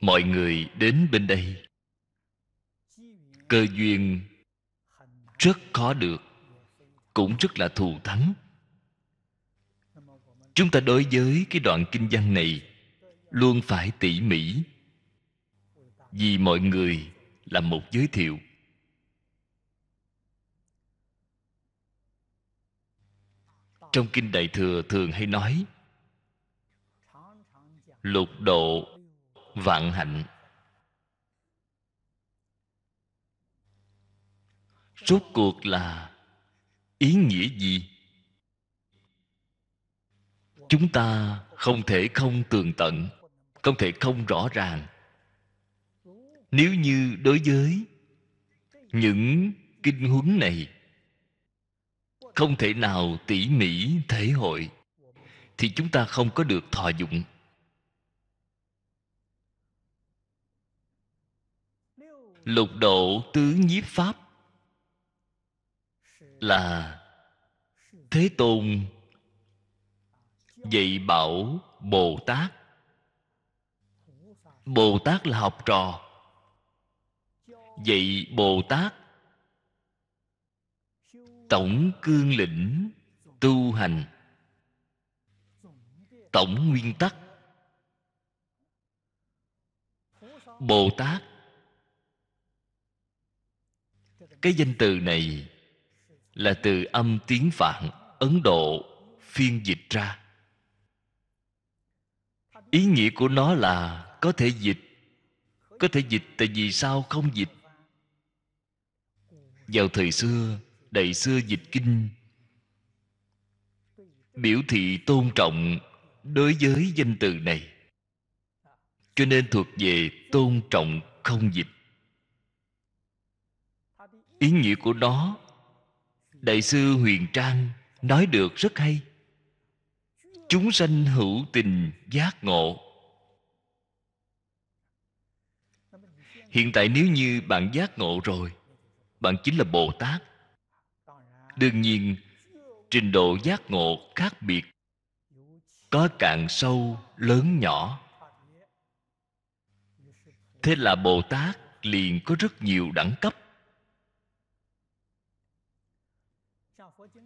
mọi người đến bên đây cơ duyên rất khó được cũng rất là thù thắng chúng ta đối với cái đoạn kinh văn này luôn phải tỉ mỉ vì mọi người là một giới thiệu trong kinh đại thừa thường hay nói lục độ vạn hạnh rốt cuộc là ý nghĩa gì chúng ta không thể không tường tận không thể không rõ ràng nếu như đối với những kinh huấn này không thể nào tỉ mỉ thể hội thì chúng ta không có được thọ dụng lục độ tứ nhiếp pháp là thế tôn dạy bảo bồ tát bồ tát là học trò dạy bồ tát tổng cương lĩnh tu hành tổng nguyên tắc bồ tát cái danh từ này là từ âm tiếng phạn ấn độ phiên dịch ra ý nghĩa của nó là có thể dịch có thể dịch tại vì sao không dịch vào thời xưa đầy xưa dịch kinh biểu thị tôn trọng đối với danh từ này cho nên thuộc về tôn trọng không dịch ý nghĩa của nó đại sư huyền trang nói được rất hay chúng sanh hữu tình giác ngộ hiện tại nếu như bạn giác ngộ rồi bạn chính là bồ tát đương nhiên trình độ giác ngộ khác biệt có cạn sâu lớn nhỏ thế là bồ tát liền có rất nhiều đẳng cấp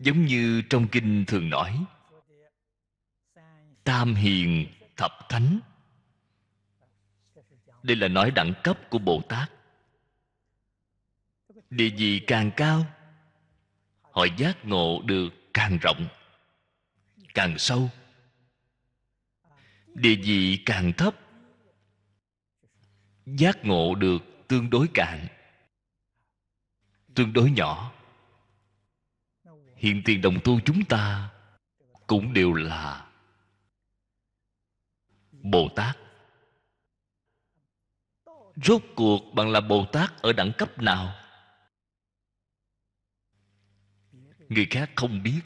giống như trong kinh thường nói tam hiền thập thánh đây là nói đẳng cấp của bồ tát địa vị càng cao họ giác ngộ được càng rộng càng sâu địa vị càng thấp giác ngộ được tương đối cạn tương đối nhỏ hiện tiền đồng tu chúng ta cũng đều là bồ tát rốt cuộc bạn là bồ tát ở đẳng cấp nào người khác không biết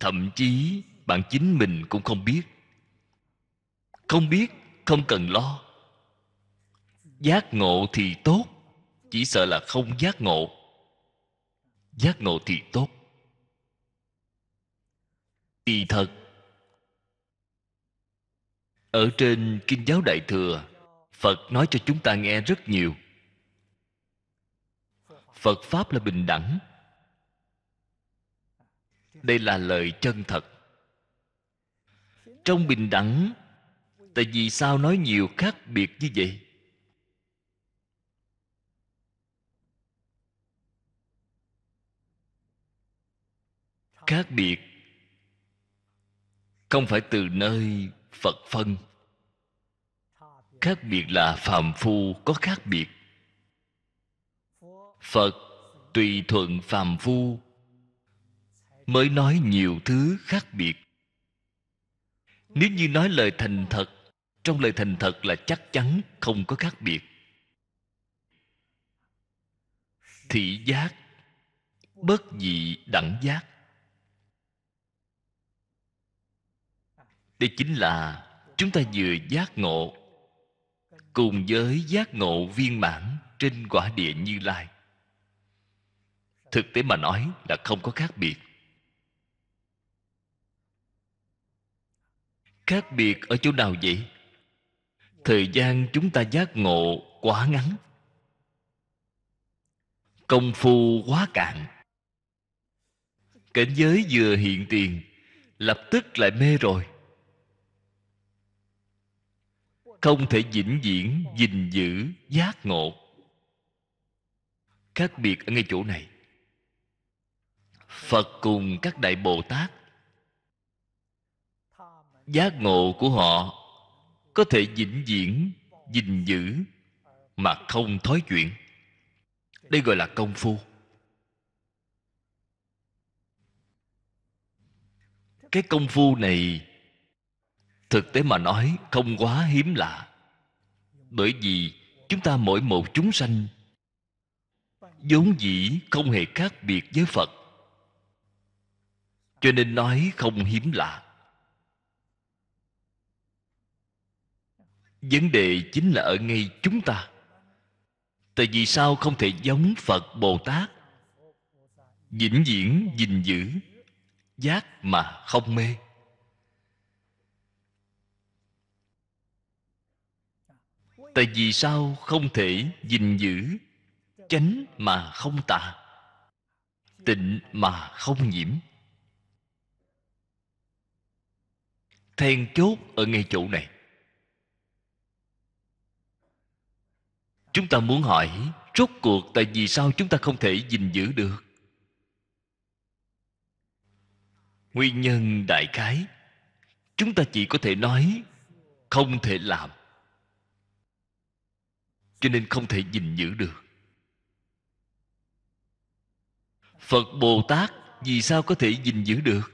thậm chí bạn chính mình cũng không biết không biết không cần lo giác ngộ thì tốt chỉ sợ là không giác ngộ giác ngộ thì tốt kỳ thật ở trên kinh giáo đại thừa phật nói cho chúng ta nghe rất nhiều phật pháp là bình đẳng đây là lời chân thật trong bình đẳng tại vì sao nói nhiều khác biệt như vậy khác biệt không phải từ nơi phật phân khác biệt là phàm phu có khác biệt phật tùy thuận phàm phu mới nói nhiều thứ khác biệt nếu như nói lời thành thật trong lời thành thật là chắc chắn không có khác biệt thị giác bất dị đẳng giác đây chính là chúng ta vừa giác ngộ cùng với giác ngộ viên mãn trên quả địa như lai thực tế mà nói là không có khác biệt khác biệt ở chỗ nào vậy thời gian chúng ta giác ngộ quá ngắn công phu quá cạn cảnh giới vừa hiện tiền lập tức lại mê rồi không thể vĩnh viễn gìn giữ giác ngộ khác biệt ở ngay chỗ này phật cùng các đại bồ tát giác ngộ của họ có thể vĩnh viễn gìn giữ mà không thói chuyện đây gọi là công phu cái công phu này thực tế mà nói không quá hiếm lạ bởi vì chúng ta mỗi một chúng sanh vốn dĩ không hề khác biệt với phật cho nên nói không hiếm lạ vấn đề chính là ở ngay chúng ta tại vì sao không thể giống phật bồ tát vĩnh viễn gìn giữ giác mà không mê tại vì sao không thể gìn giữ chánh mà không tà tịnh mà không nhiễm then chốt ở ngay chỗ này chúng ta muốn hỏi rốt cuộc tại vì sao chúng ta không thể gìn giữ được nguyên nhân đại khái chúng ta chỉ có thể nói không thể làm cho nên không thể gìn giữ được phật bồ tát vì sao có thể gìn giữ được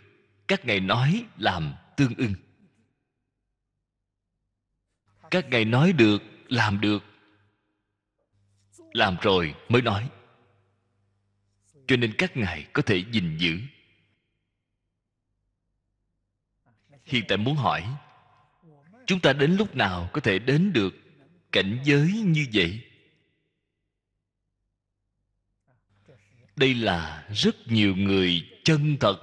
các ngài nói làm tương ưng các ngài nói được làm được làm rồi mới nói cho nên các ngài có thể gìn giữ hiện tại muốn hỏi chúng ta đến lúc nào có thể đến được cảnh giới như vậy đây là rất nhiều người chân thật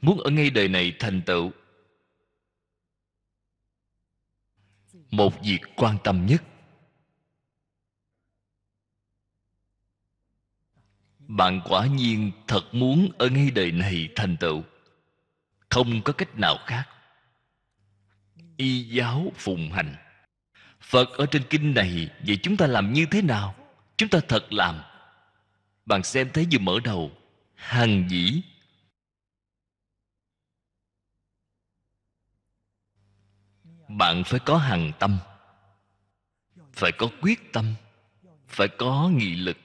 muốn ở ngay đời này thành tựu một việc quan tâm nhất bạn quả nhiên thật muốn ở ngay đời này thành tựu không có cách nào khác y giáo phụng hành Phật ở trên kinh này Vậy chúng ta làm như thế nào Chúng ta thật làm Bạn xem thấy vừa mở đầu Hàng dĩ Bạn phải có hằng tâm Phải có quyết tâm Phải có nghị lực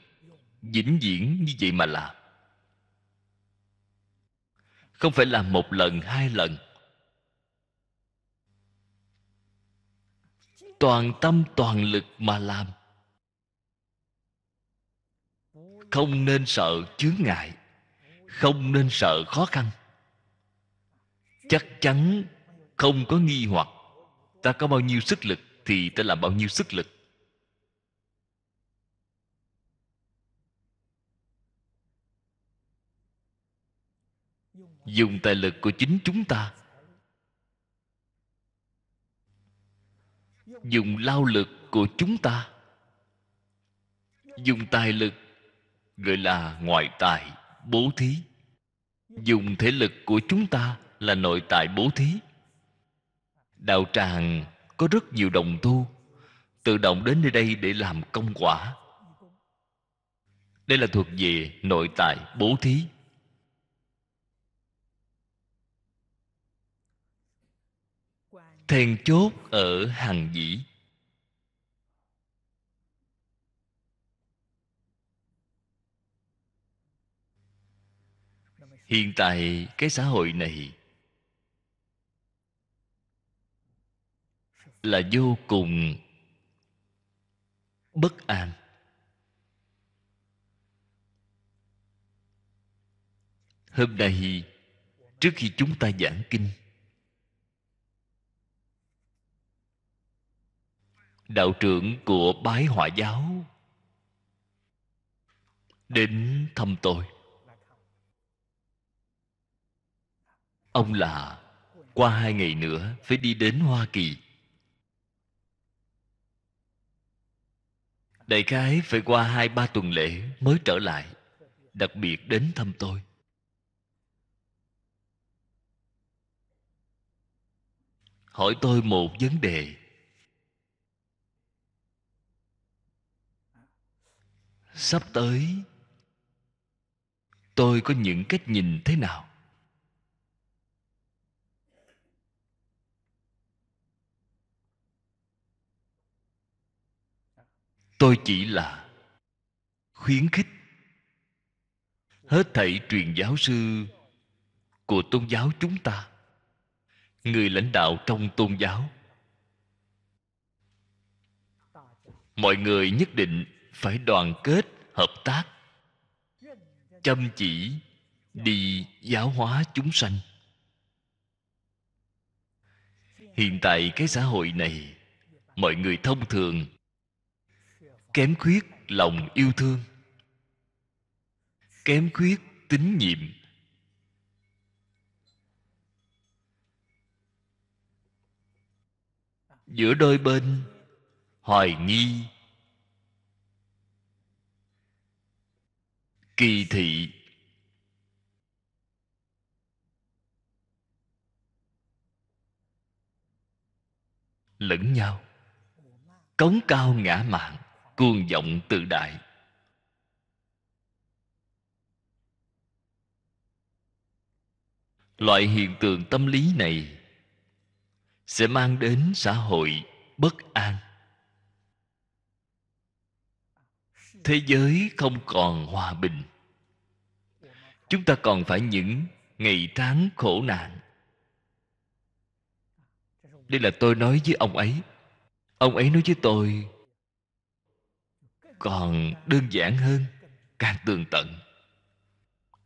vĩnh viễn như vậy mà làm không phải làm một lần hai lần toàn tâm toàn lực mà làm không nên sợ chướng ngại không nên sợ khó khăn chắc chắn không có nghi hoặc ta có bao nhiêu sức lực thì ta làm bao nhiêu sức lực dùng tài lực của chính chúng ta dùng lao lực của chúng ta dùng tài lực gọi là ngoại tài bố thí dùng thể lực của chúng ta là nội tại bố thí đạo tràng có rất nhiều đồng tu tự động đến nơi đây để làm công quả đây là thuộc về nội tại bố thí then chốt ở hàng dĩ hiện tại cái xã hội này là vô cùng bất an hôm nay trước khi chúng ta giảng kinh đạo trưởng của bái hỏa giáo đến thăm tôi ông là qua hai ngày nữa phải đi đến hoa kỳ đại khái phải qua hai ba tuần lễ mới trở lại đặc biệt đến thăm tôi hỏi tôi một vấn đề sắp tới tôi có những cách nhìn thế nào tôi chỉ là khuyến khích hết thảy truyền giáo sư của tôn giáo chúng ta người lãnh đạo trong tôn giáo mọi người nhất định phải đoàn kết hợp tác chăm chỉ đi giáo hóa chúng sanh hiện tại cái xã hội này mọi người thông thường kém khuyết lòng yêu thương kém khuyết tín nhiệm giữa đôi bên hoài nghi kỳ thị lẫn nhau cống cao ngã mạng, cuồng vọng tự đại loại hiện tượng tâm lý này sẽ mang đến xã hội bất an thế giới không còn hòa bình chúng ta còn phải những ngày tháng khổ nạn đây là tôi nói với ông ấy ông ấy nói với tôi còn đơn giản hơn càng tường tận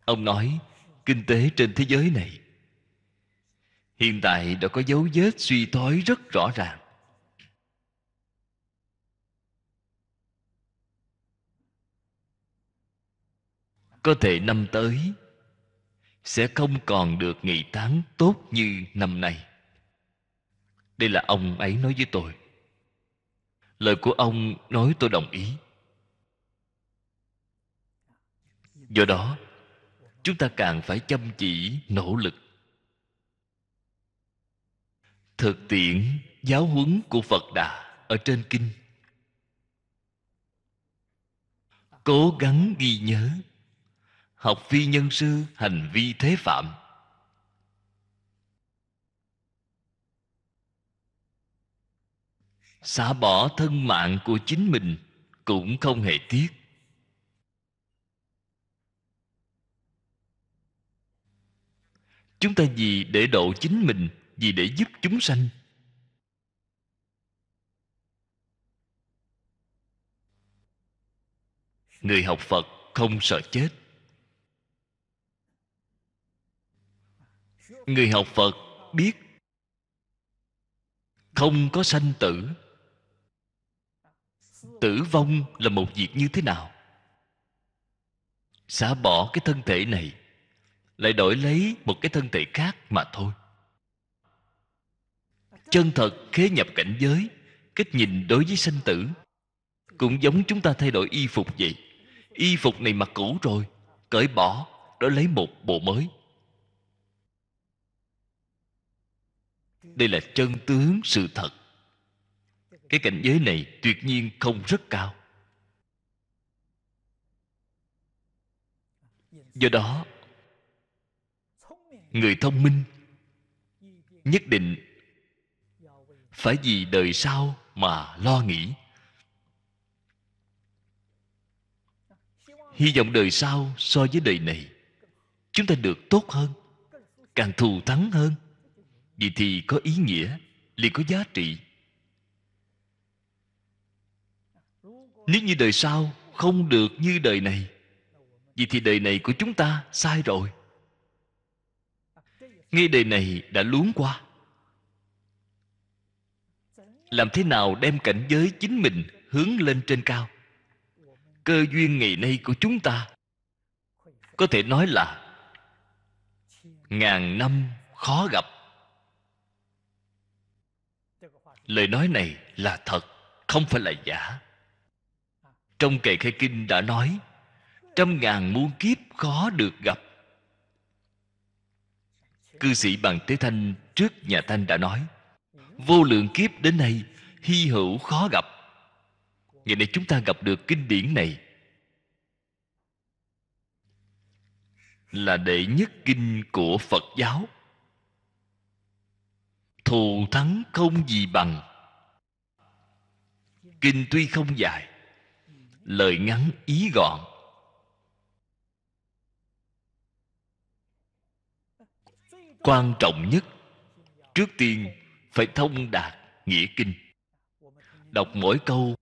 ông nói kinh tế trên thế giới này hiện tại đã có dấu vết suy thoái rất rõ ràng có thể năm tới sẽ không còn được nghị tháng tốt như năm nay đây là ông ấy nói với tôi lời của ông nói tôi đồng ý do đó chúng ta càng phải chăm chỉ nỗ lực thực tiễn giáo huấn của phật đà ở trên kinh cố gắng ghi nhớ học phi nhân sư hành vi thế phạm xả bỏ thân mạng của chính mình cũng không hề tiếc chúng ta vì để độ chính mình vì để giúp chúng sanh người học phật không sợ chết người học phật biết không có sanh tử tử vong là một việc như thế nào xả bỏ cái thân thể này lại đổi lấy một cái thân thể khác mà thôi chân thật khế nhập cảnh giới cách nhìn đối với sanh tử cũng giống chúng ta thay đổi y phục vậy y phục này mặc cũ rồi cởi bỏ đổi lấy một bộ mới đây là chân tướng sự thật cái cảnh giới này tuyệt nhiên không rất cao do đó người thông minh nhất định phải vì đời sau mà lo nghĩ hy vọng đời sau so với đời này chúng ta được tốt hơn càng thù thắng hơn vì thì có ý nghĩa liền có giá trị nếu như đời sau không được như đời này vì thì đời này của chúng ta sai rồi ngay đời này đã luống qua làm thế nào đem cảnh giới chính mình hướng lên trên cao cơ duyên ngày nay của chúng ta có thể nói là ngàn năm khó gặp lời nói này là thật không phải là giả trong kệ khai kinh đã nói trăm ngàn muôn kiếp khó được gặp cư sĩ bằng tế thanh trước nhà thanh đã nói vô lượng kiếp đến nay hy hữu khó gặp ngày nay chúng ta gặp được kinh điển này là đệ nhất kinh của phật giáo thù thắng không gì bằng kinh tuy không dài lời ngắn ý gọn quan trọng nhất trước tiên phải thông đạt nghĩa kinh đọc mỗi câu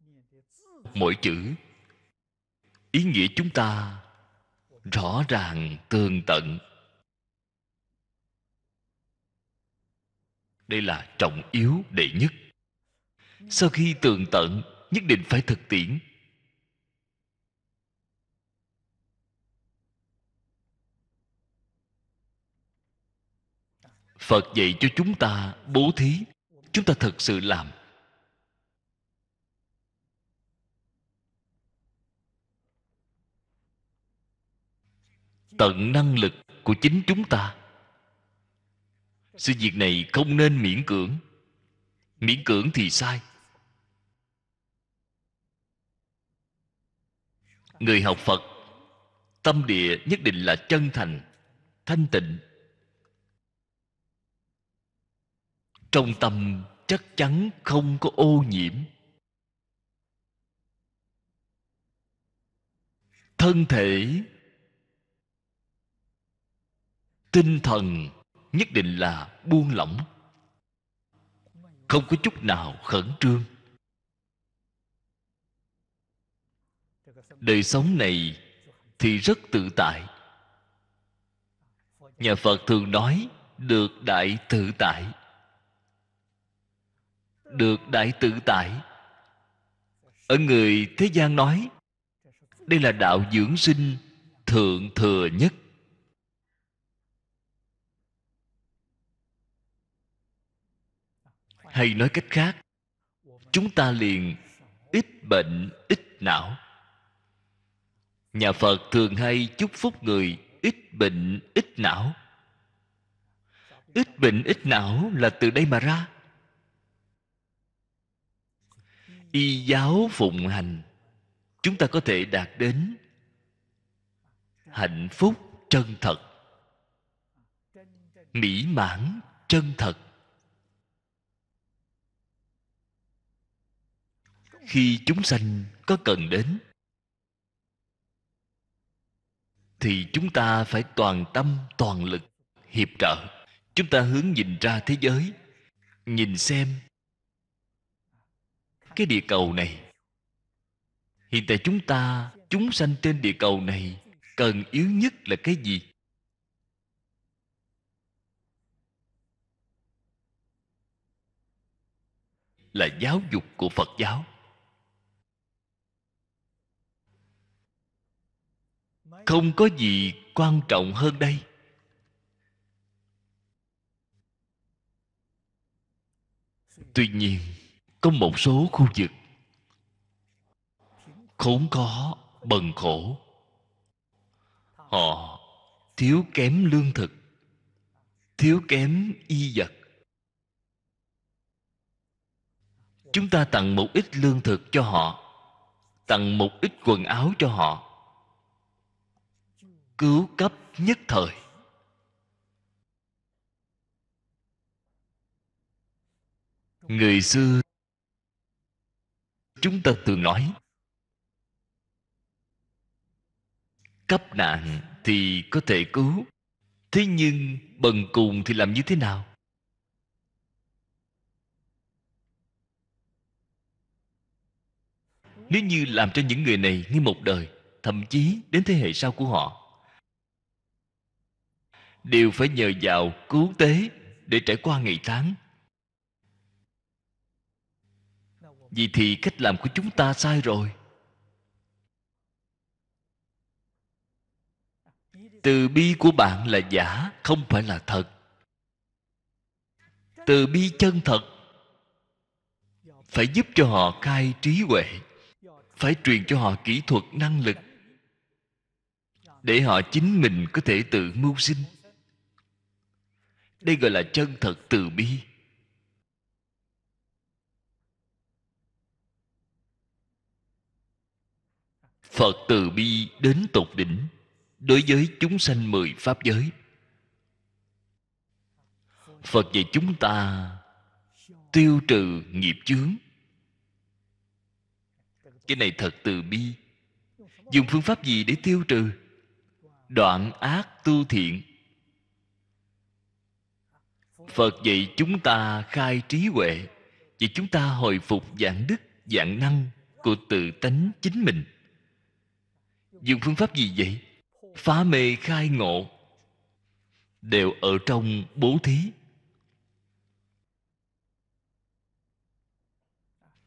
mỗi chữ ý nghĩa chúng ta rõ ràng tường tận đây là trọng yếu đệ nhất sau khi tường tận nhất định phải thực tiễn phật dạy cho chúng ta bố thí chúng ta thật sự làm tận năng lực của chính chúng ta sự việc này không nên miễn cưỡng miễn cưỡng thì sai người học phật tâm địa nhất định là chân thành thanh tịnh trong tâm chắc chắn không có ô nhiễm thân thể tinh thần nhất định là buông lỏng không có chút nào khẩn trương đời sống này thì rất tự tại nhà phật thường nói được đại tự tại được đại tự tại ở người thế gian nói đây là đạo dưỡng sinh thượng thừa nhất hay nói cách khác chúng ta liền ít bệnh ít não nhà phật thường hay chúc phúc người ít bệnh ít não ít bệnh ít não là từ đây mà ra y giáo phụng hành chúng ta có thể đạt đến hạnh phúc chân thật mỹ mãn chân thật khi chúng sanh có cần đến thì chúng ta phải toàn tâm toàn lực hiệp trợ chúng ta hướng nhìn ra thế giới nhìn xem cái địa cầu này hiện tại chúng ta chúng sanh trên địa cầu này cần yếu nhất là cái gì là giáo dục của phật giáo không có gì quan trọng hơn đây tuy nhiên có một số khu vực khốn khó bần khổ họ thiếu kém lương thực thiếu kém y vật chúng ta tặng một ít lương thực cho họ tặng một ít quần áo cho họ cứu cấp nhất thời người xưa chúng ta thường nói cấp nạn thì có thể cứu thế nhưng bần cùng thì làm như thế nào nếu như làm cho những người này ngay một đời thậm chí đến thế hệ sau của họ đều phải nhờ vào cứu tế để trải qua ngày tháng vì thì cách làm của chúng ta sai rồi từ bi của bạn là giả không phải là thật từ bi chân thật phải giúp cho họ khai trí huệ phải truyền cho họ kỹ thuật năng lực để họ chính mình có thể tự mưu sinh đây gọi là chân thật từ bi phật từ bi đến tột đỉnh đối với chúng sanh mười pháp giới phật dạy chúng ta tiêu trừ nghiệp chướng cái này thật từ bi dùng phương pháp gì để tiêu trừ đoạn ác tu thiện phật dạy chúng ta khai trí huệ vì chúng ta hồi phục dạng đức dạng năng của tự tánh chính mình dùng phương pháp gì vậy phá mê khai ngộ đều ở trong bố thí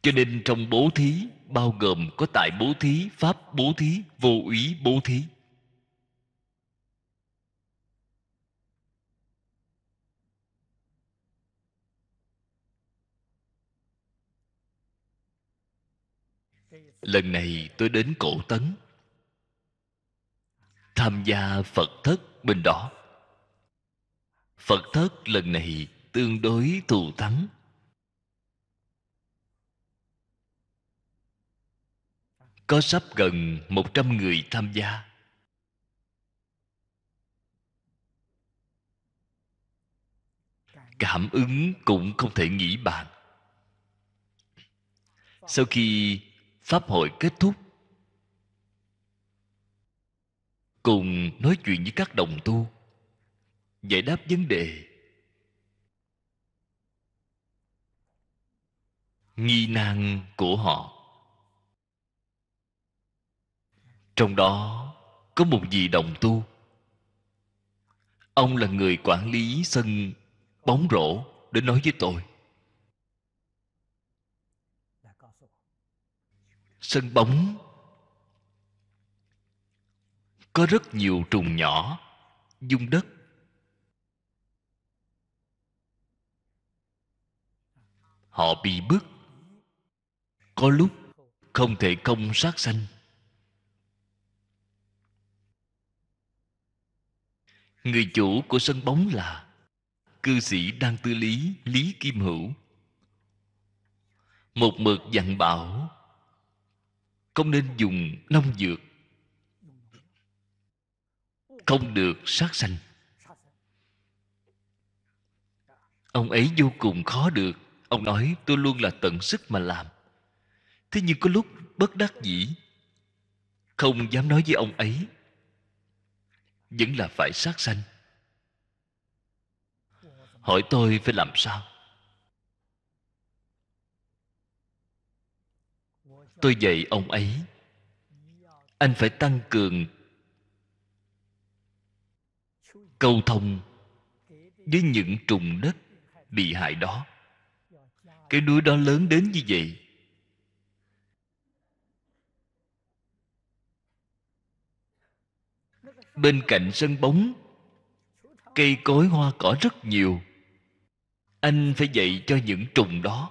cho nên trong bố thí bao gồm có tại bố thí pháp bố thí vô úy bố thí lần này tôi đến cổ tấn tham gia phật thất bên đó phật thất lần này tương đối thù thắng có sắp gần một trăm người tham gia. Cảm ứng cũng không thể nghĩ bàn. Sau khi pháp hội kết thúc cùng nói chuyện với các đồng tu giải đáp vấn đề nghi nan của họ trong đó có một vị đồng tu ông là người quản lý sân bóng rổ để nói với tôi sân bóng có rất nhiều trùng nhỏ dung đất họ bị bức có lúc không thể không sát sanh người chủ của sân bóng là cư sĩ đang tư lý lý kim hữu một mực dặn bảo không nên dùng nông dược không được sát sanh ông ấy vô cùng khó được ông nói tôi luôn là tận sức mà làm thế nhưng có lúc bất đắc dĩ không dám nói với ông ấy vẫn là phải sát sanh hỏi tôi phải làm sao tôi dạy ông ấy anh phải tăng cường câu thông với những trùng đất bị hại đó cái núi đó lớn đến như vậy bên cạnh sân bóng cây cối hoa cỏ rất nhiều anh phải dạy cho những trùng đó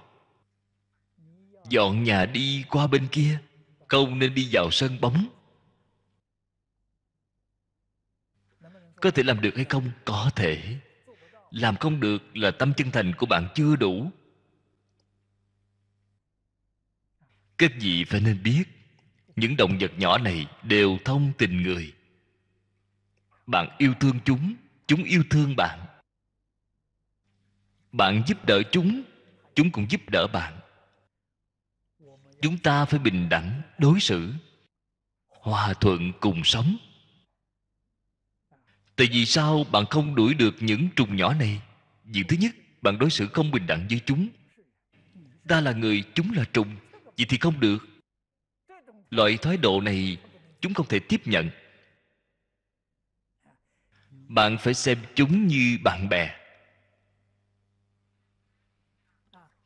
dọn nhà đi qua bên kia không nên đi vào sân bóng có thể làm được hay không có thể làm không được là tâm chân thành của bạn chưa đủ các vị phải nên biết những động vật nhỏ này đều thông tình người bạn yêu thương chúng chúng yêu thương bạn bạn giúp đỡ chúng chúng cũng giúp đỡ bạn chúng ta phải bình đẳng đối xử hòa thuận cùng sống tại vì sao bạn không đuổi được những trùng nhỏ này việc thứ nhất bạn đối xử không bình đẳng với chúng ta là người chúng là trùng vậy thì không được loại thái độ này chúng không thể tiếp nhận bạn phải xem chúng như bạn bè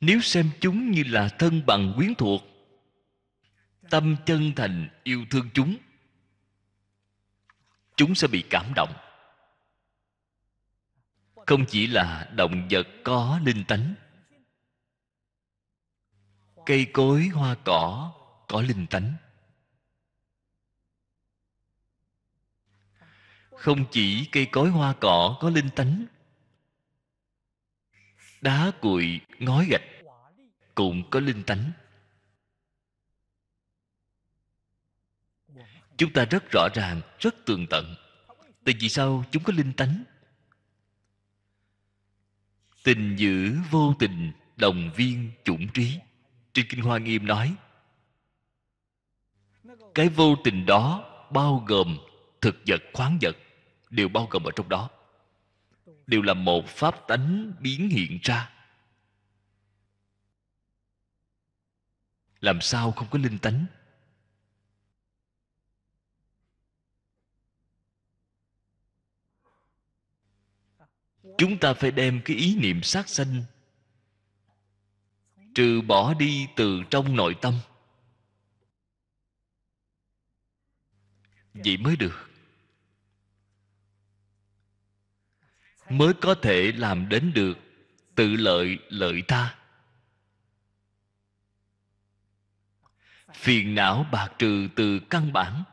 nếu xem chúng như là thân bằng quyến thuộc tâm chân thành yêu thương chúng chúng sẽ bị cảm động không chỉ là động vật có linh tánh cây cối hoa cỏ có linh tánh không chỉ cây cối hoa cỏ có linh tánh đá cuội ngói gạch cũng có linh tánh chúng ta rất rõ ràng rất tường tận tại vì sao chúng có linh tánh tình dữ vô tình đồng viên chủng trí trên kinh hoa nghiêm nói cái vô tình đó bao gồm thực vật khoáng vật đều bao gồm ở trong đó đều là một pháp tánh biến hiện ra làm sao không có linh tánh chúng ta phải đem cái ý niệm sát sanh trừ bỏ đi từ trong nội tâm vậy mới được mới có thể làm đến được tự lợi lợi ta phiền não bạc trừ từ căn bản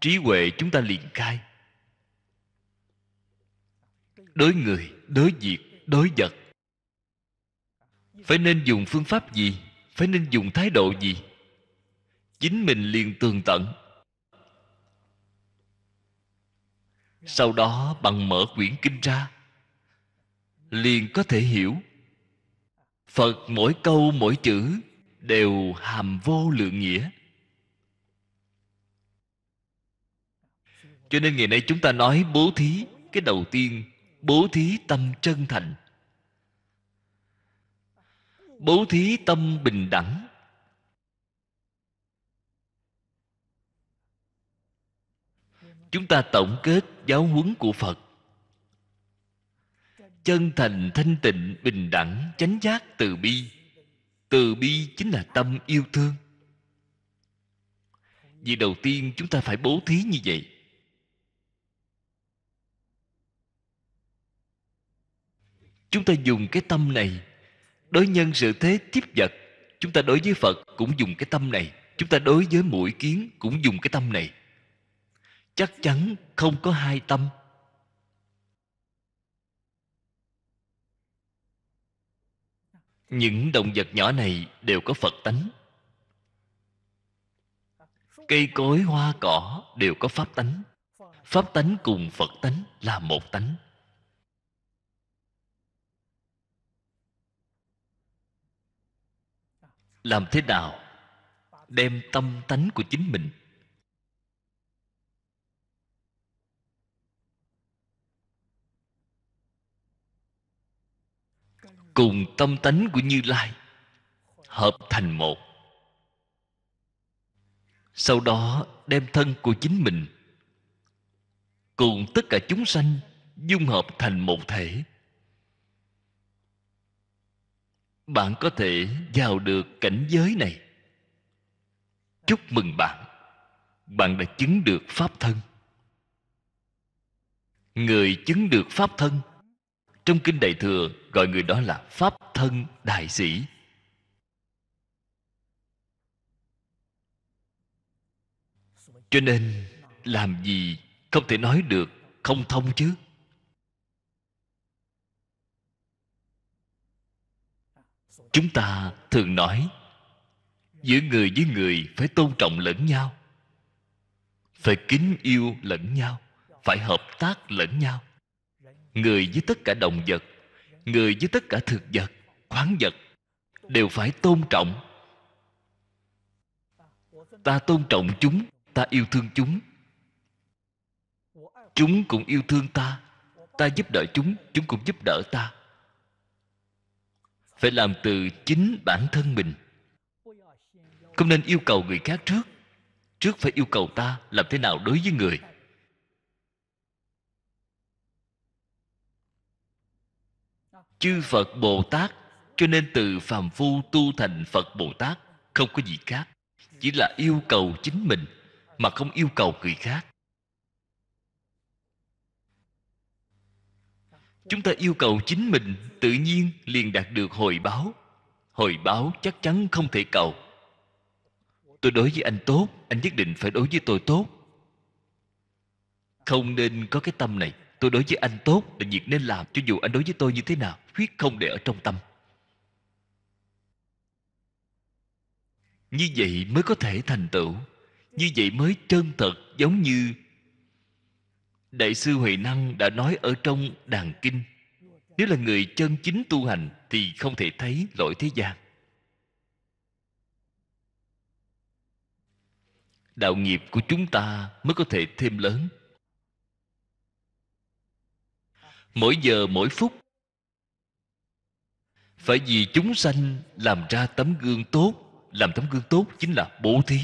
trí huệ chúng ta liền khai đối người đối việc đối vật phải nên dùng phương pháp gì phải nên dùng thái độ gì chính mình liền tường tận sau đó bằng mở quyển kinh ra liền có thể hiểu phật mỗi câu mỗi chữ đều hàm vô lượng nghĩa cho nên ngày nay chúng ta nói bố thí cái đầu tiên bố thí tâm chân thành bố thí tâm bình đẳng chúng ta tổng kết giáo huấn của phật chân thành thanh tịnh bình đẳng chánh giác từ bi từ bi chính là tâm yêu thương vì đầu tiên chúng ta phải bố thí như vậy chúng ta dùng cái tâm này đối nhân sự thế tiếp vật chúng ta đối với phật cũng dùng cái tâm này chúng ta đối với mũi kiến cũng dùng cái tâm này chắc chắn không có hai tâm những động vật nhỏ này đều có phật tánh cây cối hoa cỏ đều có pháp tánh pháp tánh cùng phật tánh là một tánh làm thế nào đem tâm tánh của chính mình cùng tâm tánh của như lai hợp thành một sau đó đem thân của chính mình cùng tất cả chúng sanh dung hợp thành một thể bạn có thể vào được cảnh giới này chúc mừng bạn bạn đã chứng được pháp thân người chứng được pháp thân trong kinh đại thừa gọi người đó là pháp thân đại sĩ cho nên làm gì không thể nói được không thông chứ chúng ta thường nói giữa người với người phải tôn trọng lẫn nhau phải kính yêu lẫn nhau phải hợp tác lẫn nhau người với tất cả động vật người với tất cả thực vật khoáng vật đều phải tôn trọng ta tôn trọng chúng ta yêu thương chúng chúng cũng yêu thương ta ta giúp đỡ chúng chúng cũng giúp đỡ ta phải làm từ chính bản thân mình không nên yêu cầu người khác trước trước phải yêu cầu ta làm thế nào đối với người chư phật bồ tát cho nên từ phàm phu tu thành phật bồ tát không có gì khác chỉ là yêu cầu chính mình mà không yêu cầu người khác chúng ta yêu cầu chính mình tự nhiên liền đạt được hồi báo hồi báo chắc chắn không thể cầu tôi đối với anh tốt anh nhất định phải đối với tôi tốt không nên có cái tâm này tôi đối với anh tốt là việc nên làm cho dù anh đối với tôi như thế nào huyết không để ở trong tâm như vậy mới có thể thành tựu như vậy mới chân thật giống như đại sư huệ năng đã nói ở trong đàn kinh nếu là người chân chính tu hành thì không thể thấy lỗi thế gian đạo nghiệp của chúng ta mới có thể thêm lớn mỗi giờ mỗi phút phải vì chúng sanh làm ra tấm gương tốt làm tấm gương tốt chính là bố thí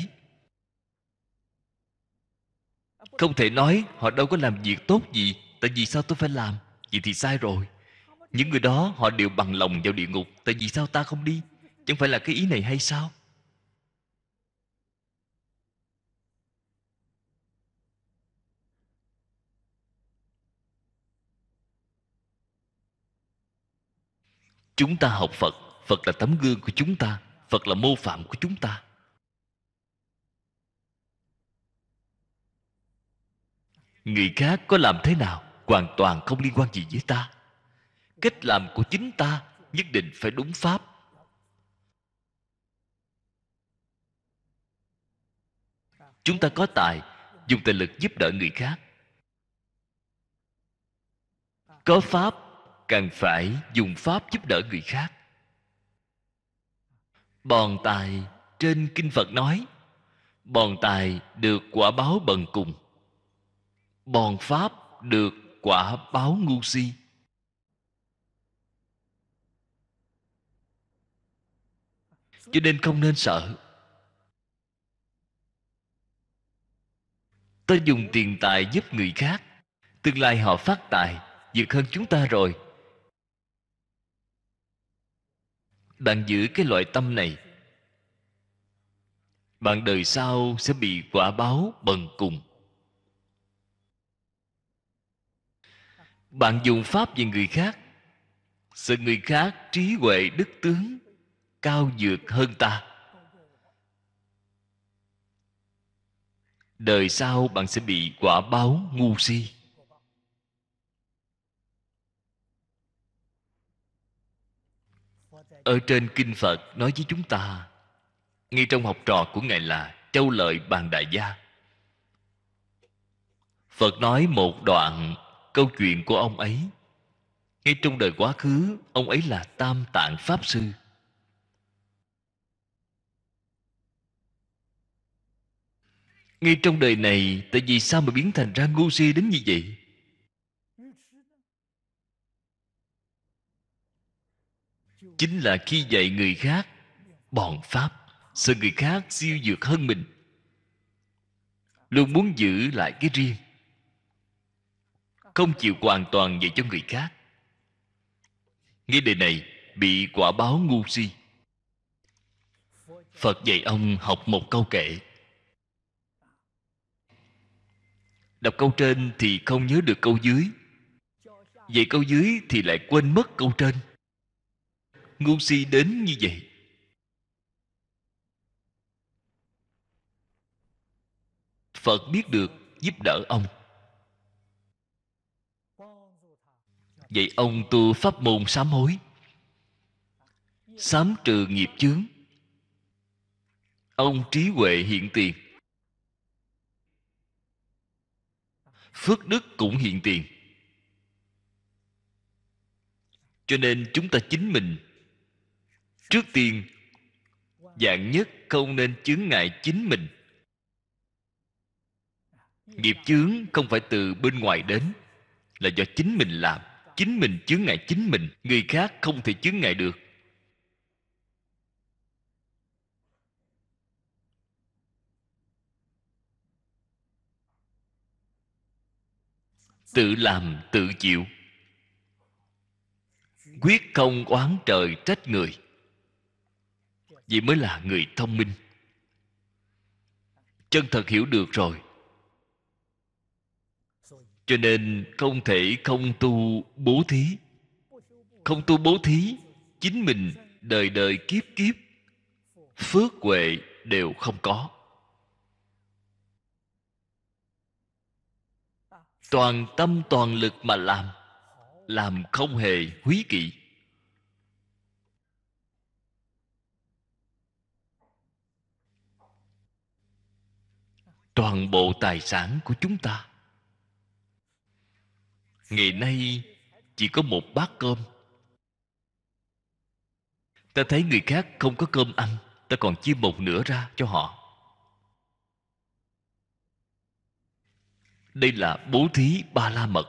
không thể nói họ đâu có làm việc tốt gì Tại vì sao tôi phải làm Vậy thì sai rồi Những người đó họ đều bằng lòng vào địa ngục Tại vì sao ta không đi Chẳng phải là cái ý này hay sao Chúng ta học Phật Phật là tấm gương của chúng ta Phật là mô phạm của chúng ta Người khác có làm thế nào hoàn toàn không liên quan gì với ta. Cách làm của chính ta nhất định phải đúng pháp. Chúng ta có tài dùng tài lực giúp đỡ người khác. Có pháp càng phải dùng pháp giúp đỡ người khác. Bòn tài trên kinh Phật nói, bòn tài được quả báo bần cùng bòn pháp được quả báo ngu si cho nên không nên sợ ta dùng tiền tài giúp người khác tương lai họ phát tài vượt hơn chúng ta rồi bạn giữ cái loại tâm này bạn đời sau sẽ bị quả báo bần cùng bạn dùng pháp về người khác sự người khác trí huệ đức tướng cao dược hơn ta đời sau bạn sẽ bị quả báo ngu si ở trên kinh phật nói với chúng ta ngay trong học trò của ngài là châu lợi bàn đại gia phật nói một đoạn câu chuyện của ông ấy ngay trong đời quá khứ ông ấy là tam tạng pháp sư ngay trong đời này tại vì sao mà biến thành ra ngu si đến như vậy chính là khi dạy người khác bọn pháp sợ người khác siêu dược hơn mình luôn muốn giữ lại cái riêng không chịu hoàn toàn dạy cho người khác nghe đề này bị quả báo ngu si phật dạy ông học một câu kệ đọc câu trên thì không nhớ được câu dưới vậy câu dưới thì lại quên mất câu trên ngu si đến như vậy phật biết được giúp đỡ ông vậy ông tu pháp môn sám hối sám trừ nghiệp chướng ông trí huệ hiện tiền phước đức cũng hiện tiền cho nên chúng ta chính mình trước tiên dạng nhất không nên chướng ngại chính mình nghiệp chướng không phải từ bên ngoài đến là do chính mình làm chính mình chướng ngại chính mình người khác không thể chướng ngại được tự làm tự chịu quyết không oán trời trách người vậy mới là người thông minh chân thật hiểu được rồi cho nên không thể không tu bố thí không tu bố thí chính mình đời đời kiếp kiếp phước huệ đều không có toàn tâm toàn lực mà làm làm không hề húy kỵ toàn bộ tài sản của chúng ta ngày nay chỉ có một bát cơm ta thấy người khác không có cơm ăn ta còn chia một nửa ra cho họ đây là bố thí ba la mật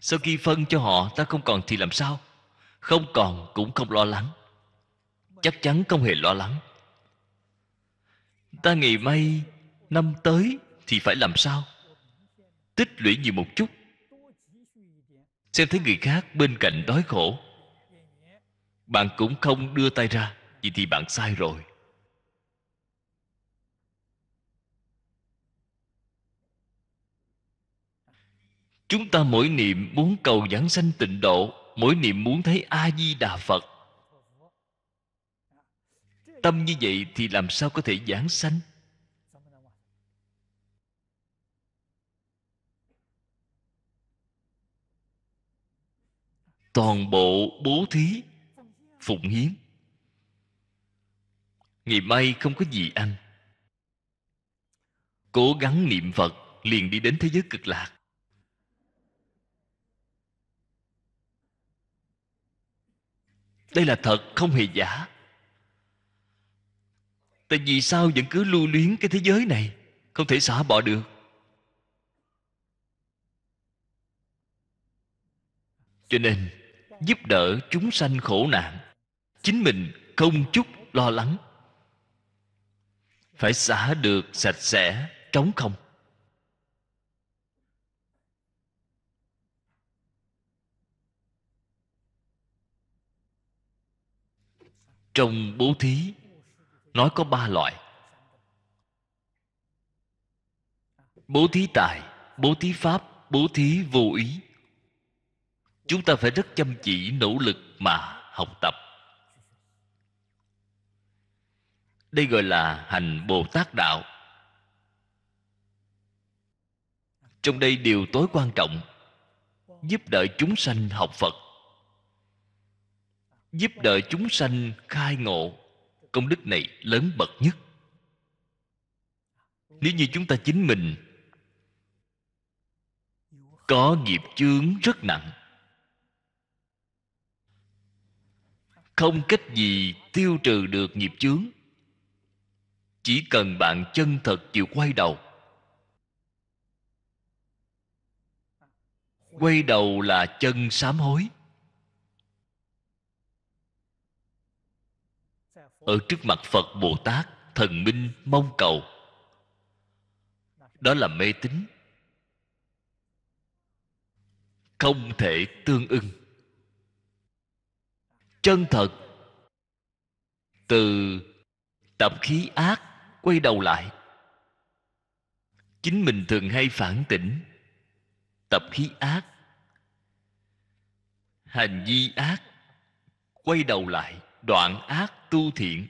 sau khi phân cho họ ta không còn thì làm sao không còn cũng không lo lắng chắc chắn không hề lo lắng ta ngày mai năm tới thì phải làm sao tích lũy nhiều một chút xem thấy người khác bên cạnh đói khổ bạn cũng không đưa tay ra vậy thì bạn sai rồi chúng ta mỗi niệm muốn cầu giảng sanh tịnh độ mỗi niệm muốn thấy a di đà phật tâm như vậy thì làm sao có thể giảng sanh toàn bộ bố thí phụng hiến ngày mai không có gì ăn cố gắng niệm phật liền đi đến thế giới cực lạc đây là thật không hề giả tại vì sao vẫn cứ lưu luyến cái thế giới này không thể xả bỏ được cho nên giúp đỡ chúng sanh khổ nạn chính mình không chút lo lắng phải xả được sạch sẽ trống không trong bố thí nói có ba loại bố thí tài bố thí pháp bố thí vô ý chúng ta phải rất chăm chỉ nỗ lực mà học tập đây gọi là hành bồ tát đạo trong đây điều tối quan trọng giúp đỡ chúng sanh học phật giúp đỡ chúng sanh khai ngộ công đức này lớn bậc nhất nếu như chúng ta chính mình có nghiệp chướng rất nặng không cách gì tiêu trừ được nghiệp chướng chỉ cần bạn chân thật chịu quay đầu quay đầu là chân sám hối ở trước mặt phật bồ tát thần minh mong cầu đó là mê tín không thể tương ưng chân thật từ tập khí ác quay đầu lại chính mình thường hay phản tỉnh tập khí ác hành vi ác quay đầu lại đoạn ác tu thiện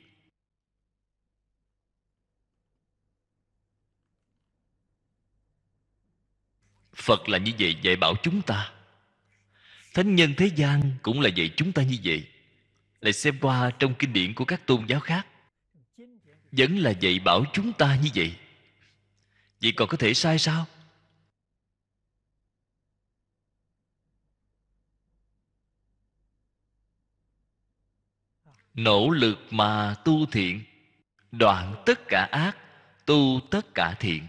phật là như vậy dạy bảo chúng ta thánh nhân thế gian cũng là dạy chúng ta như vậy lại xem qua trong kinh điển của các tôn giáo khác vẫn là dạy bảo chúng ta như vậy vậy còn có thể sai sao nỗ lực mà tu thiện đoạn tất cả ác tu tất cả thiện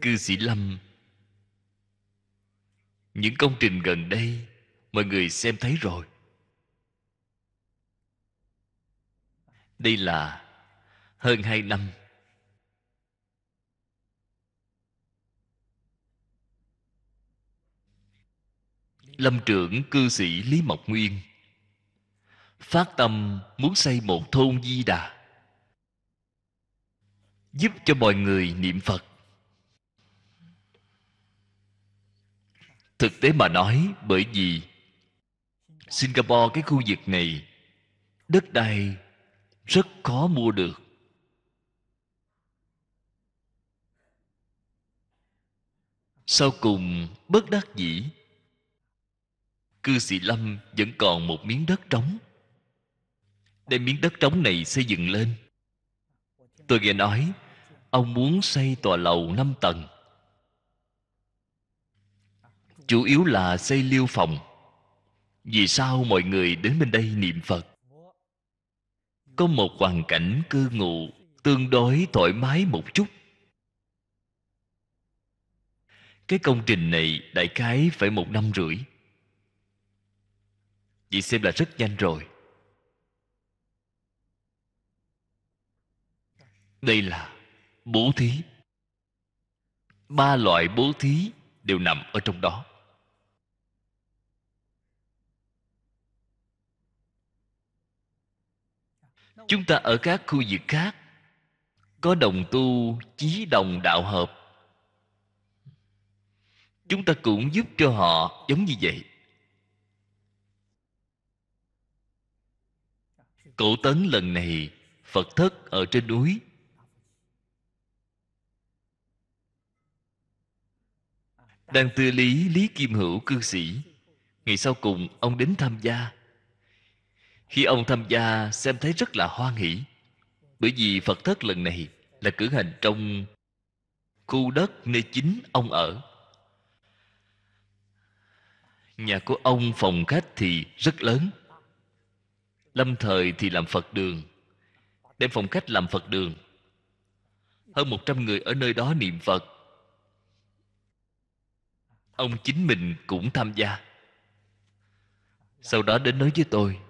cư sĩ lâm những công trình gần đây mọi người xem thấy rồi đây là hơn hai năm lâm trưởng cư sĩ lý mộc nguyên phát tâm muốn xây một thôn di đà giúp cho mọi người niệm phật thực tế mà nói bởi vì singapore cái khu vực này đất đai rất khó mua được sau cùng bất đắc dĩ cư sĩ lâm vẫn còn một miếng đất trống đem miếng đất trống này xây dựng lên tôi nghe nói ông muốn xây tòa lầu năm tầng chủ yếu là xây liêu phòng vì sao mọi người đến bên đây niệm phật có một hoàn cảnh cư ngụ tương đối thoải mái một chút cái công trình này đại khái phải một năm rưỡi chị xem là rất nhanh rồi đây là bố thí ba loại bố thí đều nằm ở trong đó chúng ta ở các khu vực khác có đồng tu chí đồng đạo hợp chúng ta cũng giúp cho họ giống như vậy cổ tấn lần này phật thất ở trên núi đang tư lý lý kim hữu cư sĩ ngày sau cùng ông đến tham gia khi ông tham gia xem thấy rất là hoan hỷ Bởi vì Phật thất lần này là cử hành trong khu đất nơi chính ông ở Nhà của ông phòng khách thì rất lớn Lâm thời thì làm Phật đường Đem phòng khách làm Phật đường Hơn một trăm người ở nơi đó niệm Phật Ông chính mình cũng tham gia Sau đó đến nói với tôi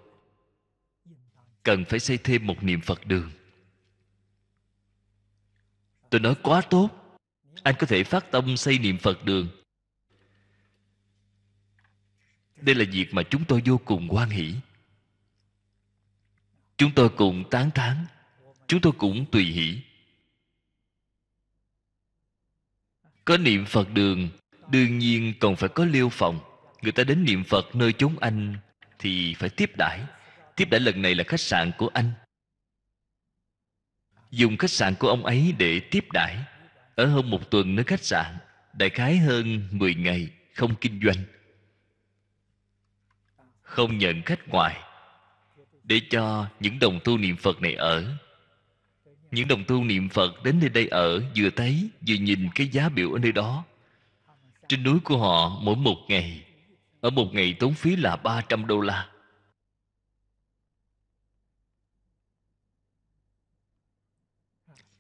cần phải xây thêm một niệm phật đường tôi nói quá tốt anh có thể phát tâm xây niệm phật đường đây là việc mà chúng tôi vô cùng hoan hỷ chúng tôi cũng tán thán chúng tôi cũng tùy hỷ có niệm phật đường đương nhiên còn phải có liêu phòng người ta đến niệm phật nơi chúng anh thì phải tiếp đãi tiếp đãi lần này là khách sạn của anh dùng khách sạn của ông ấy để tiếp đãi ở hơn một tuần nơi khách sạn đại khái hơn 10 ngày không kinh doanh không nhận khách ngoài để cho những đồng tu niệm phật này ở những đồng tu niệm phật đến nơi đây ở vừa thấy vừa nhìn cái giá biểu ở nơi đó trên núi của họ mỗi một ngày ở một ngày tốn phí là 300 đô la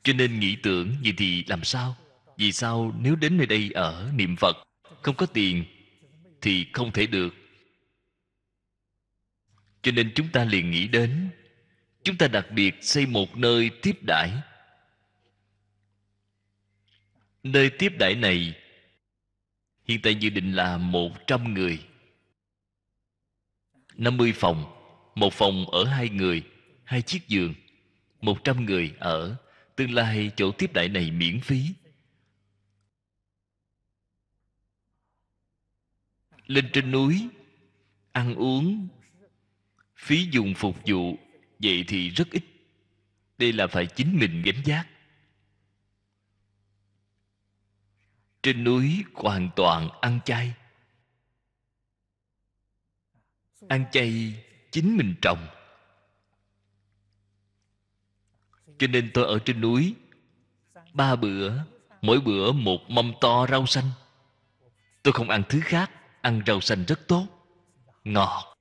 cho nên nghĩ tưởng gì thì làm sao vì sao nếu đến nơi đây ở niệm phật không có tiền thì không thể được cho nên chúng ta liền nghĩ đến chúng ta đặc biệt xây một nơi tiếp đãi nơi tiếp đãi này hiện tại dự định là 100 người 50 phòng một phòng ở hai người hai chiếc giường 100 người ở Tương lai chỗ tiếp đại này miễn phí Lên trên núi Ăn uống Phí dùng phục vụ Vậy thì rất ít Đây là phải chính mình gánh giác Trên núi hoàn toàn ăn chay Ăn chay chính mình trồng cho nên tôi ở trên núi ba bữa mỗi bữa một mâm to rau xanh tôi không ăn thứ khác ăn rau xanh rất tốt ngọt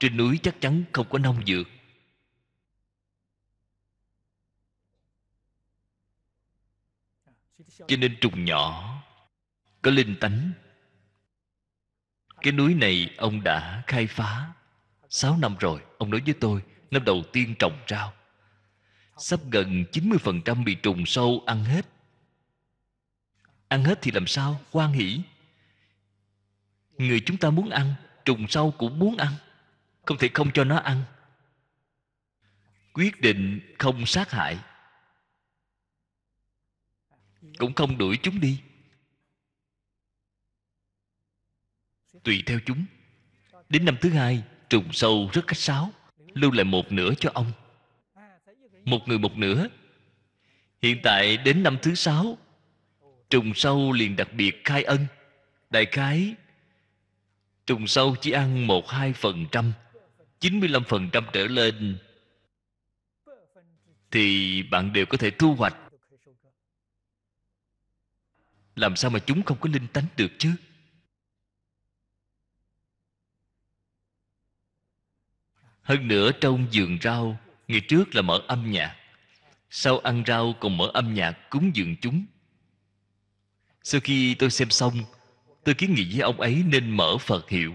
trên núi chắc chắn không có nông dược cho nên trùng nhỏ có linh tánh cái núi này ông đã khai phá sáu năm rồi ông nói với tôi năm đầu tiên trồng rau. Sắp gần 90% bị trùng sâu ăn hết. Ăn hết thì làm sao? Hoan hỷ. Người chúng ta muốn ăn, trùng sâu cũng muốn ăn. Không thể không cho nó ăn. Quyết định không sát hại. Cũng không đuổi chúng đi. Tùy theo chúng. Đến năm thứ hai, trùng sâu rất khách sáo lưu lại một nửa cho ông một người một nửa hiện tại đến năm thứ sáu trùng sâu liền đặc biệt khai ân đại khái trùng sâu chỉ ăn một hai phần trăm chín mươi lăm phần trăm trở lên thì bạn đều có thể thu hoạch làm sao mà chúng không có linh tánh được chứ Hơn nữa trong vườn rau Ngày trước là mở âm nhạc Sau ăn rau còn mở âm nhạc cúng dường chúng Sau khi tôi xem xong Tôi kiến nghị với ông ấy nên mở Phật hiệu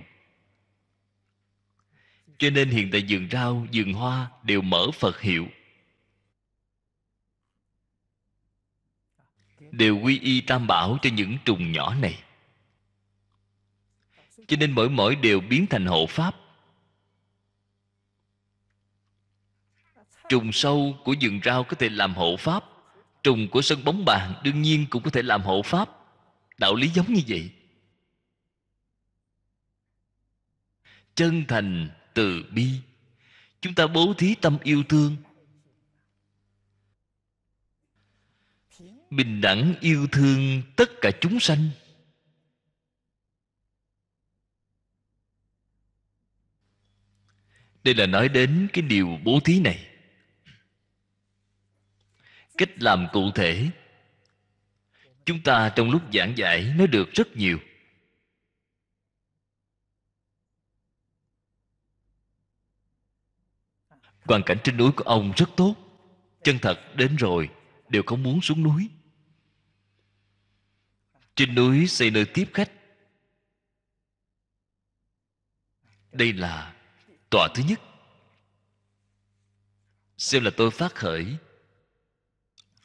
Cho nên hiện tại vườn rau, vườn hoa đều mở Phật hiệu Đều quy y tam bảo cho những trùng nhỏ này Cho nên mỗi mỗi đều biến thành hộ pháp trùng sâu của vườn rau có thể làm hộ pháp trùng của sân bóng bàn đương nhiên cũng có thể làm hộ pháp đạo lý giống như vậy chân thành từ bi chúng ta bố thí tâm yêu thương bình đẳng yêu thương tất cả chúng sanh đây là nói đến cái điều bố thí này cách làm cụ thể chúng ta trong lúc giảng giải nói được rất nhiều hoàn cảnh trên núi của ông rất tốt chân thật đến rồi đều không muốn xuống núi trên núi xây nơi tiếp khách đây là tòa thứ nhất xem là tôi phát khởi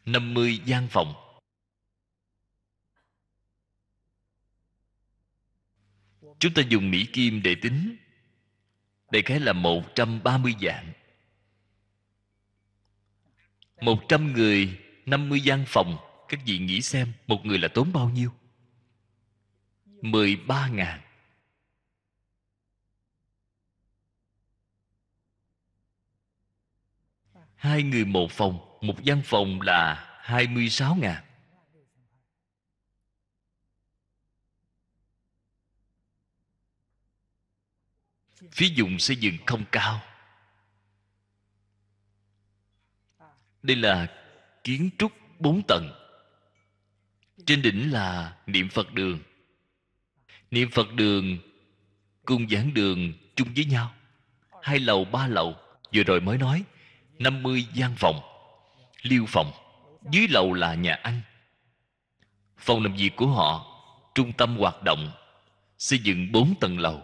50 gian phòng Chúng ta dùng Mỹ Kim để tính Đại khái là 130 dạng 100 người 50 gian phòng Các vị nghĩ xem Một người là tốn bao nhiêu 13 ngàn Hai người một phòng một gian phòng là 26 ngàn phí dụng xây dựng không cao đây là kiến trúc bốn tầng trên đỉnh là niệm phật đường niệm phật đường cùng giảng đường chung với nhau hai lầu ba lầu vừa rồi mới nói 50 gian phòng liêu phòng dưới lầu là nhà ăn phòng làm việc của họ trung tâm hoạt động xây dựng bốn tầng lầu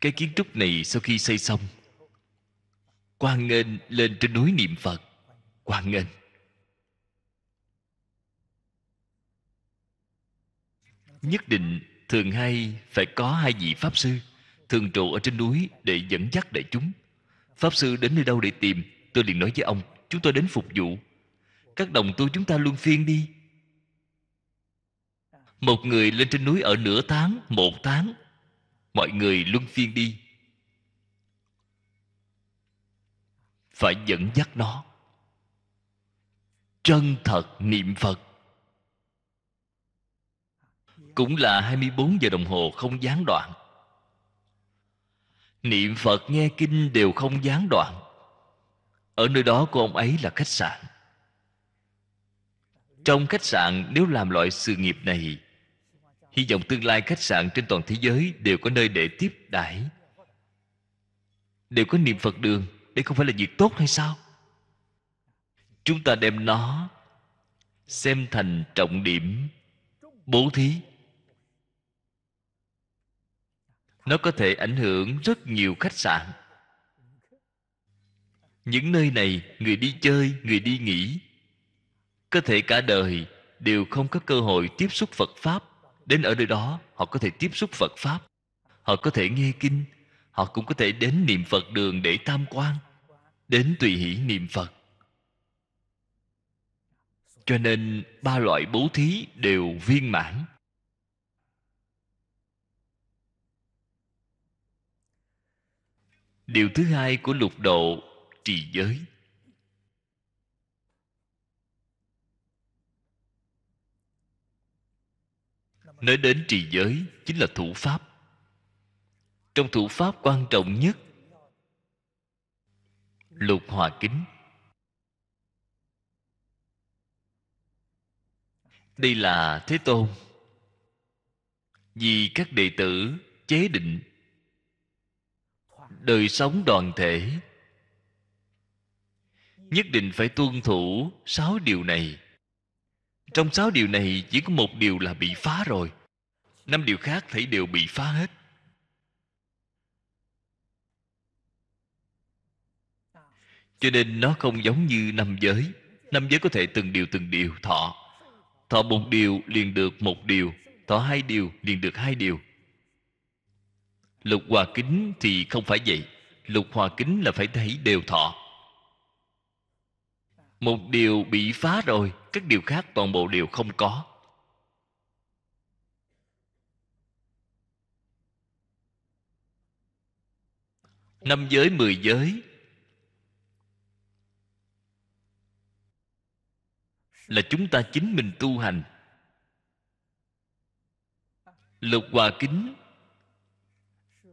cái kiến trúc này sau khi xây xong quan nghênh lên trên núi niệm phật quan nghênh nhất định thường hay phải có hai vị pháp sư thường trụ ở trên núi để dẫn dắt đại chúng. Pháp sư đến nơi đâu để tìm, tôi liền nói với ông, chúng tôi đến phục vụ. Các đồng tu chúng ta luân phiên đi. Một người lên trên núi ở nửa tháng, một tháng. Mọi người luân phiên đi. Phải dẫn dắt nó. Chân thật niệm Phật. Cũng là 24 giờ đồng hồ không gián đoạn niệm phật nghe kinh đều không gián đoạn ở nơi đó của ông ấy là khách sạn trong khách sạn nếu làm loại sự nghiệp này hy vọng tương lai khách sạn trên toàn thế giới đều có nơi để tiếp đãi đều có niệm phật đường đây không phải là việc tốt hay sao chúng ta đem nó xem thành trọng điểm bố thí nó có thể ảnh hưởng rất nhiều khách sạn những nơi này người đi chơi người đi nghỉ có thể cả đời đều không có cơ hội tiếp xúc phật pháp đến ở nơi đó họ có thể tiếp xúc phật pháp họ có thể nghe kinh họ cũng có thể đến niệm phật đường để tam quan đến tùy hỷ niệm phật cho nên ba loại bố thí đều viên mãn điều thứ hai của lục độ trì giới nói đến trì giới chính là thủ pháp trong thủ pháp quan trọng nhất lục hòa kính đây là thế tôn vì các đệ tử chế định đời sống đoàn thể nhất định phải tuân thủ sáu điều này trong sáu điều này chỉ có một điều là bị phá rồi năm điều khác thấy đều bị phá hết cho nên nó không giống như năm giới năm giới có thể từng điều từng điều thọ thọ một điều liền được một điều thọ hai điều liền được hai điều lục hòa kính thì không phải vậy lục hòa kính là phải thấy đều thọ một điều bị phá rồi các điều khác toàn bộ đều không có năm giới mười giới là chúng ta chính mình tu hành lục hòa kính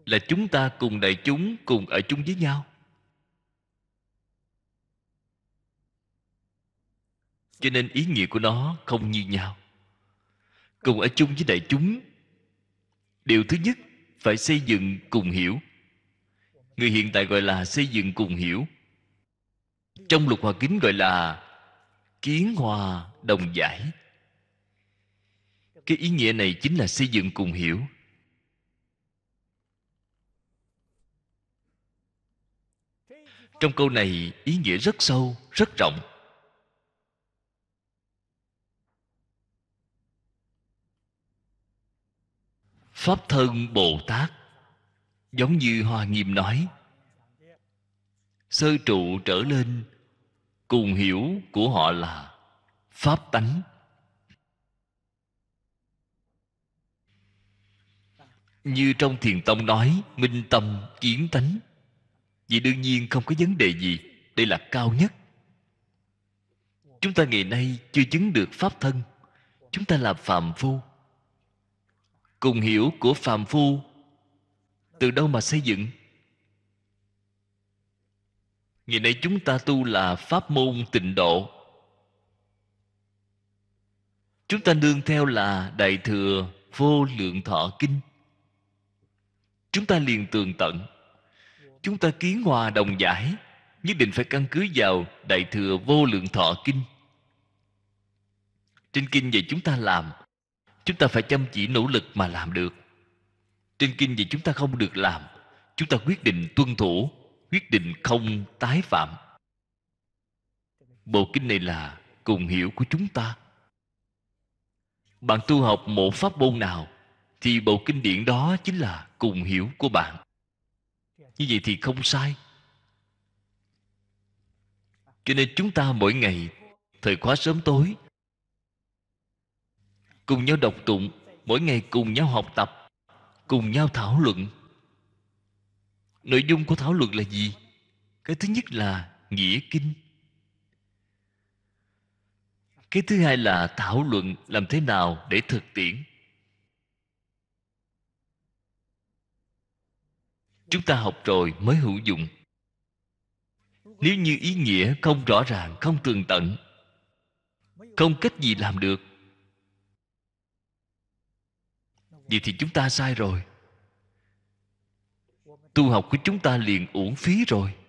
là chúng ta cùng đại chúng cùng ở chung với nhau cho nên ý nghĩa của nó không như nhau cùng ở chung với đại chúng điều thứ nhất phải xây dựng cùng hiểu người hiện tại gọi là xây dựng cùng hiểu trong lục hòa kính gọi là kiến hòa đồng giải cái ý nghĩa này chính là xây dựng cùng hiểu trong câu này ý nghĩa rất sâu rất rộng pháp thân bồ tát giống như hoa nghiêm nói sơ trụ trở lên cùng hiểu của họ là pháp tánh như trong thiền tông nói minh tâm kiến tánh vì đương nhiên không có vấn đề gì đây là cao nhất chúng ta ngày nay chưa chứng được pháp thân chúng ta là phàm phu cùng hiểu của phàm phu từ đâu mà xây dựng ngày nay chúng ta tu là pháp môn tịnh độ chúng ta nương theo là đại thừa vô lượng thọ kinh chúng ta liền tường tận chúng ta kiến hòa đồng giải nhất định phải căn cứ vào đại thừa vô lượng thọ kinh trên kinh về chúng ta làm chúng ta phải chăm chỉ nỗ lực mà làm được trên kinh về chúng ta không được làm chúng ta quyết định tuân thủ quyết định không tái phạm bộ kinh này là cùng hiểu của chúng ta bạn tu học một pháp môn nào thì bộ kinh điển đó chính là cùng hiểu của bạn như vậy thì không sai cho nên chúng ta mỗi ngày thời khóa sớm tối cùng nhau đọc tụng mỗi ngày cùng nhau học tập cùng nhau thảo luận nội dung của thảo luận là gì cái thứ nhất là nghĩa kinh cái thứ hai là thảo luận làm thế nào để thực tiễn chúng ta học rồi mới hữu dụng nếu như ý nghĩa không rõ ràng không tường tận không cách gì làm được vậy thì chúng ta sai rồi tu học của chúng ta liền uổng phí rồi